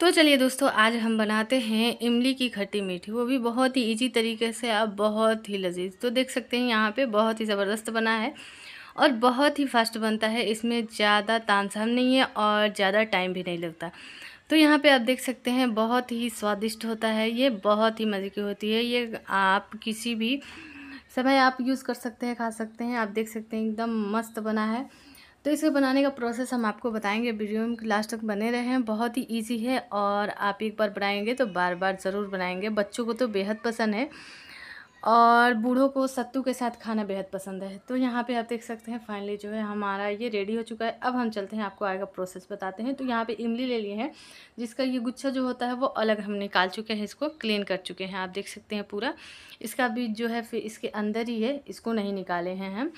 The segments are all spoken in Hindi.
तो चलिए दोस्तों आज हम बनाते हैं इमली की खट्टी मीठी वो भी बहुत ही इजी तरीके से आप बहुत ही लजीज तो देख सकते हैं यहाँ पे बहुत ही ज़बरदस्त बना है और बहुत ही फास्ट बनता है इसमें ज़्यादा तानसाम नहीं है और ज़्यादा टाइम भी नहीं लगता तो यहाँ पे आप देख सकते हैं बहुत ही स्वादिष्ट होता है ये बहुत ही मज़े की होती है ये आप किसी भी समय आप यूज़ कर सकते हैं खा सकते हैं आप देख सकते हैं एकदम मस्त बना है तो इसे बनाने का प्रोसेस हम आपको बताएंगे वीडियो में लास्ट तक बने रहे हैं बहुत ही ईजी है और आप एक बार बनाएंगे तो बार बार ज़रूर बनाएंगे बच्चों को तो बेहद पसंद है और बूढ़ों को सत्तू के साथ खाना बेहद पसंद है तो यहाँ पे आप देख सकते हैं फाइनली जो है हमारा ये रेडी हो चुका है अब हम चलते हैं आपको आगे प्रोसेस बताते हैं तो यहाँ पे इमली ले लिए हैं जिसका ये गुच्छा जो होता है वो अलग हम निकाल चुके हैं इसको क्लीन कर चुके हैं आप देख सकते हैं पूरा इसका बीज जो है फिर इसके अंदर ही है इसको नहीं निकाले हैं हम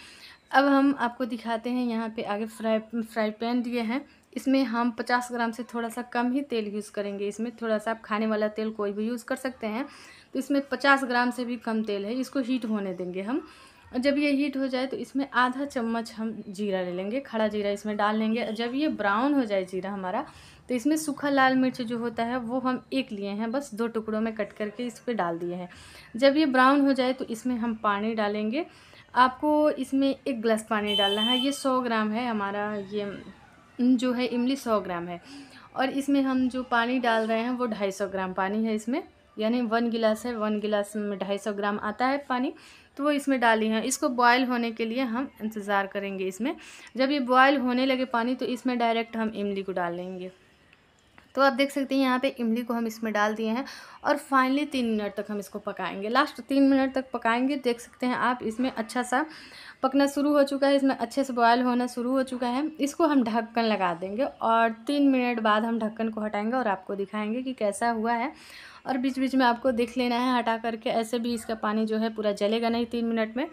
अब हम आपको दिखाते हैं यहाँ पर आगे फ्राई फ्राई पैन दिए हैं इसमें हम 50 ग्राम से थोड़ा सा कम ही तेल यूज़ करेंगे इसमें थोड़ा सा आप खाने वाला तेल कोई भी यूज़ कर सकते हैं तो इसमें 50 ग्राम से भी कम तेल है इसको हीट होने देंगे हम और जब ये हीट हो जाए तो इसमें आधा चम्मच हम जीरा ले लेंगे खड़ा जीरा इसमें डाल लेंगे जब ये ब्राउन हो जाए जीरा हमारा तो इसमें सूखा लाल मिर्च जो होता है वो हम एक लिए हैं बस दो टुकड़ों में कट करके इस पर डाल दिए हैं जब ये ब्राउन हो जाए तो इसमें हम पानी डालेंगे आपको इसमें एक गिलास पानी डालना है ये सौ ग्राम है हमारा ये जो है इमली सौ ग्राम है और इसमें हम जो पानी डाल रहे हैं वो ढाई सौ ग्राम पानी है इसमें यानी वन गिलास है वन गिलास में ढाई सौ ग्राम आता है पानी तो वो इसमें डाली हैं इसको बॉयल होने के लिए हम इंतज़ार करेंगे इसमें जब ये बॉयल होने लगे पानी तो इसमें डायरेक्ट हम इमली को डाल लेंगे तो आप देख सकते हैं यहाँ पे इमली को हम इसमें डाल दिए हैं और फाइनली तीन मिनट तक हम इसको पकाएंगे लास्ट तीन मिनट तक पकाएंगे देख सकते हैं आप इसमें अच्छा सा पकना शुरू हो चुका है इसमें अच्छे से बॉयल होना शुरू हो चुका है इसको हम ढक्कन लगा देंगे और तीन मिनट बाद हम ढक्कन को हटाएंगे और आपको दिखाएंगे कि कैसा हुआ है और बीच बीच में आपको देख लेना है हटा करके ऐसे भी इसका पानी जो है पूरा जलेगा नहीं तीन मिनट में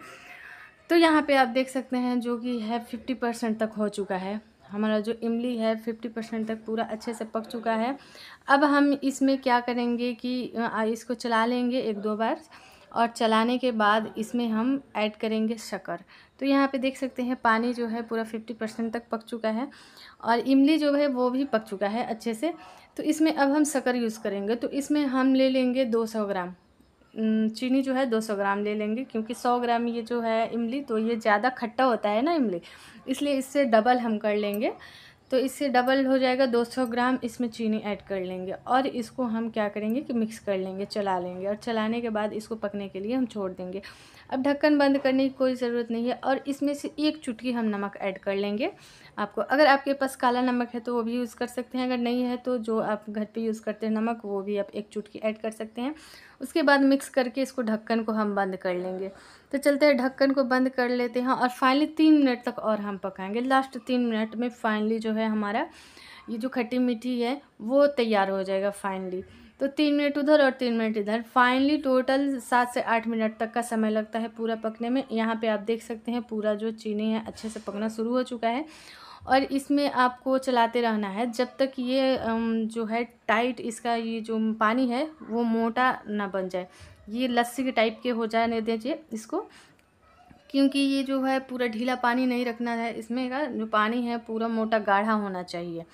तो यहाँ पे आप देख सकते हैं जो कि है फिफ्टी परसेंट तक हो चुका है हमारा जो इमली है फिफ्टी परसेंट तक पूरा अच्छे से पक चुका है अब हम इसमें क्या करेंगे कि इसको चला लेंगे एक दो बार और चलाने के बाद इसमें हम ऐड करेंगे शक्कर तो यहाँ पे देख सकते हैं पानी जो है पूरा फिफ्टी परसेंट तक पक चुका है और इमली जो है वो भी पक चुका है अच्छे से तो इसमें अब हम शक्कर यूज़ करेंगे तो इसमें हम ले लेंगे दो सौ ग्राम चीनी जो है 200 ग्राम ले लेंगे क्योंकि 100 ग्राम ये जो है इमली तो ये ज़्यादा खट्टा होता है ना इमली इसलिए इससे डबल हम कर लेंगे तो इससे डबल हो जाएगा 200 ग्राम इसमें चीनी ऐड कर लेंगे और इसको हम क्या करेंगे कि मिक्स कर लेंगे चला लेंगे और चलाने के बाद इसको पकने के लिए हम छोड़ देंगे अब ढक्कन बंद करने की कोई ज़रूरत नहीं है और इसमें से एक चुटकी हम नमक ऐड कर लेंगे आपको अगर आपके पास काला नमक है तो वो भी यूज़ कर सकते हैं अगर नहीं है तो जो आप घर पे यूज़ करते हैं नमक वो भी आप एक चुटकी ऐड कर सकते हैं उसके बाद मिक्स करके इसको ढक्कन को हम बंद कर लेंगे तो चलते हैं ढक्कन को बंद कर लेते हैं और फाइनली तीन मिनट तक और हम पकाएँगे लास्ट तीन मिनट में फाइनली जो है हमारा ये जो खट्टी मीठी है वो तैयार हो जाएगा फाइनली तो तीन मिनट उधर और तीन मिनट इधर फाइनली टोटल सात से आठ मिनट तक का समय लगता है पूरा पकने में यहाँ पे आप देख सकते हैं पूरा जो चीनी है अच्छे से पकना शुरू हो चुका है और इसमें आपको चलाते रहना है जब तक ये जो है टाइट इसका ये जो पानी है वो मोटा ना बन जाए ये लस्सी के टाइप के हो जाए नहीं दीजिए तो इसको क्योंकि ये जो है पूरा ढीला पानी नहीं रखना है इसमें का जो पानी है पूरा मोटा गाढ़ा होना चाहिए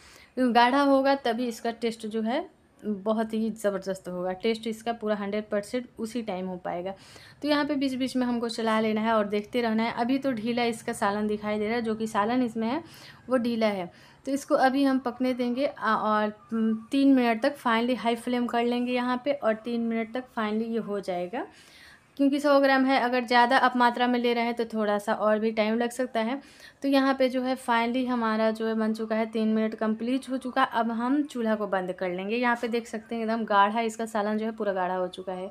गाढ़ा होगा तभी इसका टेस्ट जो है बहुत ही ज़बरदस्त होगा टेस्ट इसका पूरा हंड्रेड परसेंट उसी टाइम हो पाएगा तो यहाँ पे बीच बीच में हमको चला लेना है और देखते रहना है अभी तो ढीला इसका सालन दिखाई दे रहा है जो कि सालन इसमें है वो ढीला है तो इसको अभी हम पकने देंगे हम्म, और तीन मिनट तक फाइनली हाई फ्लेम कर लेंगे यहाँ पर और तीन मिनट तक फाइनली ये हो जाएगा क्योंकि 100 ग्राम है अगर ज़्यादा आप मात्रा में ले रहे हैं तो थोड़ा सा और भी टाइम लग सकता है तो यहाँ पे जो है फाइनली हमारा जो है बन चुका है तीन मिनट कंप्लीट हो चुका अब हम चूल्हा को बंद कर लेंगे यहाँ पे देख सकते हैं एकदम गाढ़ा है इसका सालन जो है पूरा गाढ़ा हो चुका है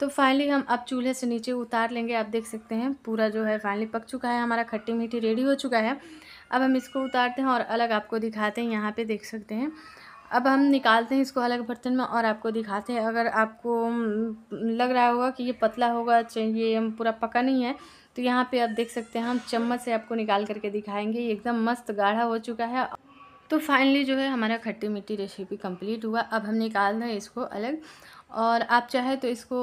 तो फाइनली हम अब चूल्हे से नीचे उतार लेंगे आप देख सकते हैं पूरा जो है फाइनली पक चुका है हमारा खट्टी मीठी रेडी हो चुका है अब हम इसको उतारते हैं और अलग आपको दिखाते हैं यहाँ पर देख सकते हैं अब हम निकालते हैं इसको अलग बर्तन में और आपको दिखाते हैं अगर आपको लग रहा होगा कि ये पतला होगा ये पूरा पका नहीं है तो यहाँ पे आप देख सकते हैं हम चम्मच से आपको निकाल करके दिखाएंगे ये एकदम मस्त गाढ़ा हो चुका है तो फाइनली जो है हमारा खट्टी मिट्टी रेसिपी कंप्लीट हुआ अब हम निकाल रहे हैं इसको अलग और आप चाहे तो इसको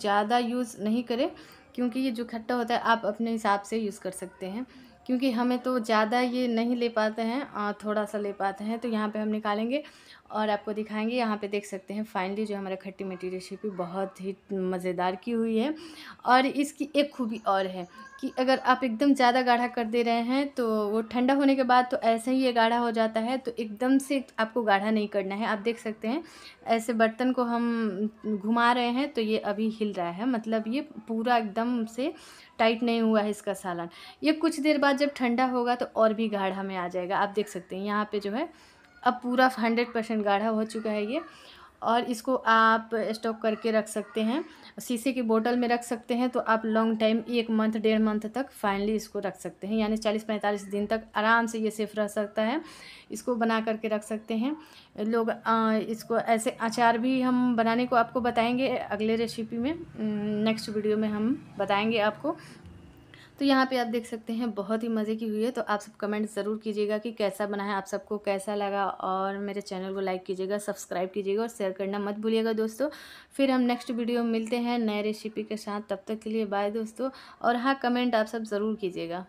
ज़्यादा यूज़ नहीं करें क्योंकि ये जो खट्टा होता है आप अपने हिसाब से यूज़ कर सकते हैं क्योंकि हमें तो ज़्यादा ये नहीं ले पाते हैं थोड़ा सा ले पाते हैं तो यहाँ पे हम निकालेंगे और आपको दिखाएंगे यहाँ पे देख सकते हैं फाइनली जो हमारा खट्टी मिट्टी रेसिपी बहुत ही मज़ेदार की हुई है और इसकी एक खूबी और है कि अगर आप एकदम ज़्यादा गाढ़ा कर दे रहे हैं तो वो ठंडा होने के बाद तो ऐसे ही ये गाढ़ा हो जाता है तो एकदम से आपको गाढ़ा नहीं करना है आप देख सकते हैं ऐसे बर्तन को हम घुमा रहे हैं तो ये अभी हिल रहा है मतलब ये पूरा एकदम से टाइट नहीं हुआ है इसका सालन ये कुछ देर बाद जब ठंडा होगा तो और भी गाढ़ा में आ जाएगा आप देख सकते हैं यहाँ पर जो है अब पूरा हंड्रेड परसेंट गाढ़ा हो चुका है ये और इसको आप स्टॉक करके रख सकते हैं शीशे की बोतल में रख सकते हैं तो आप लॉन्ग टाइम एक मंथ डेढ़ मंथ तक फाइनली इसको रख सकते हैं यानी चालीस पैंतालीस दिन तक आराम से ये सेफ रह सकता है इसको बना करके रख सकते हैं लोग इसको ऐसे अचार भी हम बनाने को आपको बताएंगे अगले रेसिपी में नेक्स्ट वीडियो में हम बताएँगे आपको तो यहाँ पे आप देख सकते हैं बहुत ही मज़े की हुई है तो आप सब कमेंट ज़रूर कीजिएगा कि कैसा बना है आप सबको कैसा लगा और मेरे चैनल को लाइक कीजिएगा सब्सक्राइब कीजिएगा और शेयर करना मत भूलिएगा दोस्तों फिर हम नेक्स्ट वीडियो मिलते हैं नए रेसिपी के साथ तब तक के लिए बाय दोस्तों और हाँ कमेंट आप सब ज़रूर कीजिएगा